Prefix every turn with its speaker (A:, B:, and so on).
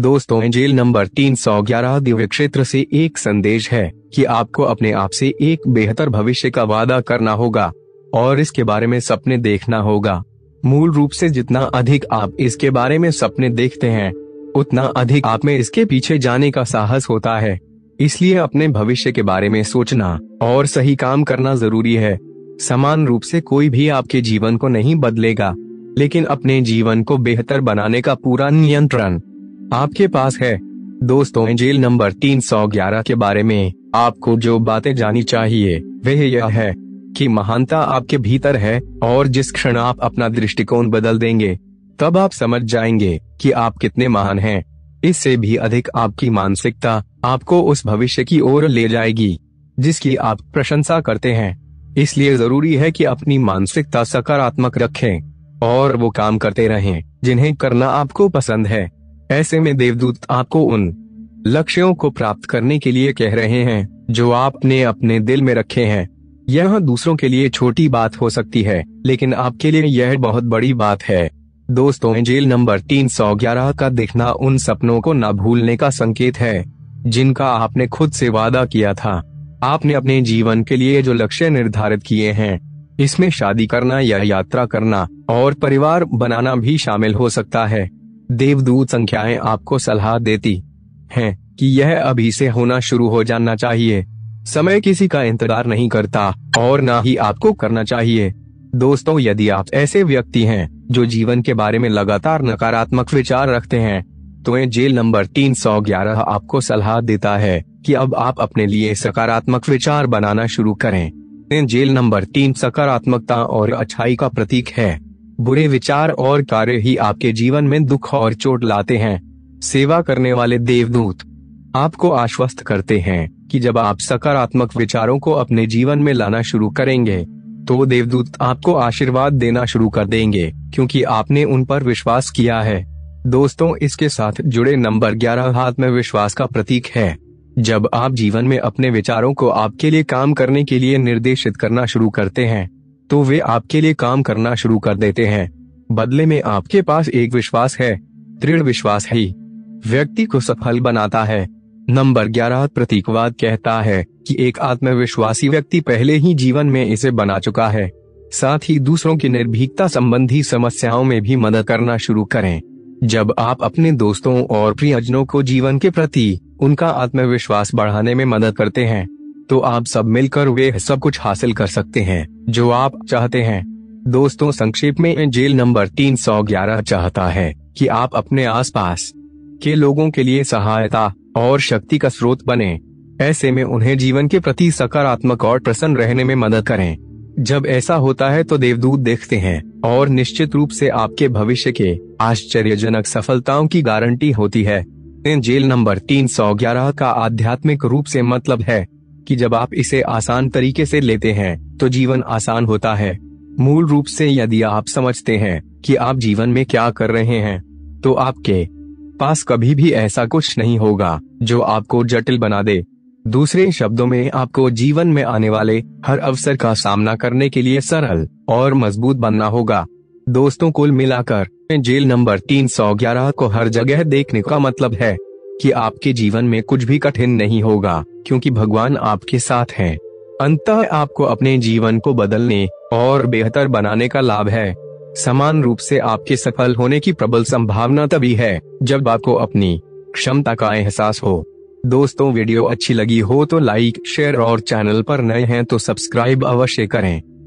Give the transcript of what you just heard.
A: दोस्तों jail number 311 दिव्य क्षेत्र से एक संदेश है कि आपको अपने आप से एक बेहतर भविष्य का वादा करना होगा और इसके बारे में सपने देखना होगा मूल रूप से जितना अधिक आप इसके बारे में सपने देखते हैं उतना अधिक आप में इसके पीछे जाने का साहस होता है इसलिए अपने भविष्य के बारे में सोचना और सही काम करना जरूरी है समान रूप से कोई भी आपके जीवन को नहीं बदलेगा लेकिन अपने जीवन को बेहतर बनाने का पूरा नियंत्रण आपके पास है दोस्तों जेल नंबर 311 के बारे में आपको जो बातें जानी चाहिए वह यह है कि महानता आपके भीतर है और जिस क्षण आप अपना दृष्टिकोण बदल देंगे तब आप समझ जाएंगे कि आप कितने महान हैं। इससे भी अधिक आपकी मानसिकता आपको उस भविष्य की ओर ले जाएगी जिसकी आप प्रशंसा करते हैं इसलिए जरूरी है कि अपनी मानसिकता सकारात्मक रखें और वो काम करते रहें जिन्हें करना आपको पसंद है ऐसे में देवदूत आपको उन लक्ष्यों को प्राप्त करने के लिए कह रहे हैं जो आपने अपने दिल में रखे हैं यह दूसरों के लिए छोटी बात हो सकती है लेकिन आपके लिए यह बहुत बड़ी बात है दोस्तों जेल नंबर 311 का देखना उन सपनों को ना भूलने का संकेत है जिनका आपने खुद से वादा किया था आपने अपने जीवन के लिए जो लक्ष्य निर्धारित किए हैं इसमें शादी करना या यात्रा करना और परिवार बनाना भी शामिल हो सकता है देवदूत संख्याएं आपको सलाह देती हैं कि यह अभी से होना शुरू हो जाना चाहिए समय किसी का इंतजार नहीं करता और ना ही आपको करना चाहिए दोस्तों यदि आप ऐसे व्यक्ति हैं जो जीवन के बारे में लगातार नकारात्मक विचार रखते हैं तो जेल नंबर 311 आपको सलाह देता है कि अब आप अपने लिए सकारात्मक विचार बनाना शुरू करें जेल नंबर तीन सकारात्मकता और अच्छाई का प्रतीक है बुरे विचार और कार्य ही आपके जीवन में दुख और चोट लाते हैं सेवा करने वाले देवदूत आपको आश्वस्त करते हैं कि जब आप सकारात्मक विचारों को अपने जीवन में लाना शुरू करेंगे तो देवदूत आपको आशीर्वाद देना शुरू कर देंगे क्योंकि आपने उन पर विश्वास किया है दोस्तों इसके साथ जुड़े नंबर ग्यारह हाथ में विश्वास का प्रतीक है जब आप जीवन में अपने विचारों को आपके लिए काम करने के लिए निर्देशित करना शुरू करते हैं तो वे आपके लिए काम करना शुरू कर देते हैं बदले में आपके पास एक विश्वास है दृढ़ विश्वास ही व्यक्ति को सफल बनाता है नंबर ग्यारह प्रतीकवाद कहता है कि एक आत्मविश्वासी व्यक्ति पहले ही जीवन में इसे बना चुका है साथ ही दूसरों की निर्भीकता संबंधी समस्याओं में भी मदद करना शुरू करें जब आप अपने दोस्तों और प्रियजनों को जीवन के प्रति उनका आत्मविश्वास बढ़ाने में मदद करते हैं तो आप सब मिलकर वे सब कुछ हासिल कर सकते हैं जो आप चाहते हैं दोस्तों संक्षेप में जेल नंबर 311 चाहता है कि आप अपने आसपास के लोगों के लिए सहायता और शक्ति का स्रोत बने ऐसे में उन्हें जीवन के प्रति सकारात्मक और प्रसन्न रहने में मदद करें जब ऐसा होता है तो देवदूत देखते हैं और निश्चित रूप से आपके भविष्य के आश्चर्यजनक सफलताओं की गारंटी होती है जेल नंबर 311 का आध्यात्मिक रूप से मतलब है कि जब आप इसे आसान तरीके से लेते हैं तो जीवन आसान होता है मूल रूप से यदि आप समझते हैं कि आप जीवन में क्या कर रहे हैं तो आपके पास कभी भी ऐसा कुछ नहीं होगा जो आपको जटिल बना दे दूसरे शब्दों में आपको जीवन में आने वाले हर अवसर का सामना करने के लिए सरल और मजबूत बनना होगा दोस्तों कुल मिलाकर जेल नंबर 311 को हर जगह देखने का मतलब है कि आपके जीवन में कुछ भी कठिन नहीं होगा क्योंकि भगवान आपके साथ हैं। अंत आपको अपने जीवन को बदलने और बेहतर बनाने का लाभ है समान रूप से आपके सफल होने की प्रबल संभावना तभी है जब आपको अपनी क्षमता का एहसास हो दोस्तों वीडियो अच्छी लगी हो तो लाइक शेयर और चैनल पर नए हैं तो सब्सक्राइब अवश्य करें